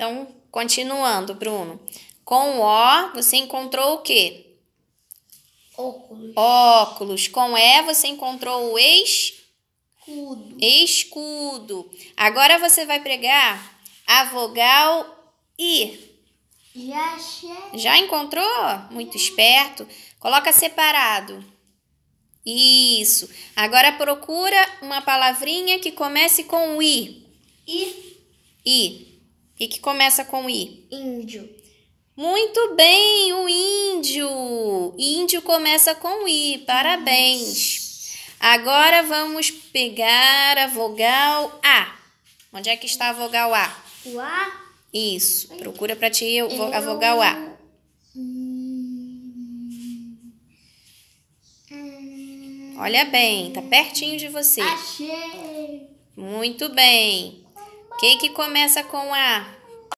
Então, continuando, Bruno. Com O, você encontrou o quê? Óculos. Óculos. Com E, você encontrou o ex... Escudo. Escudo. Agora você vai pregar a vogal I. Já achei. Já encontrou? Muito Já. esperto. Coloca separado. Isso. Agora procura uma palavrinha que comece com I. I. I. E que começa com I? Índio. Muito bem, o índio. Índio começa com I. Parabéns. Agora vamos pegar a vogal A. Onde é que está a vogal A? O A? Isso. Procura para ti a vogal A. Hum. Olha bem, tá pertinho de você. Achei. Muito bem. Quem que começa com A?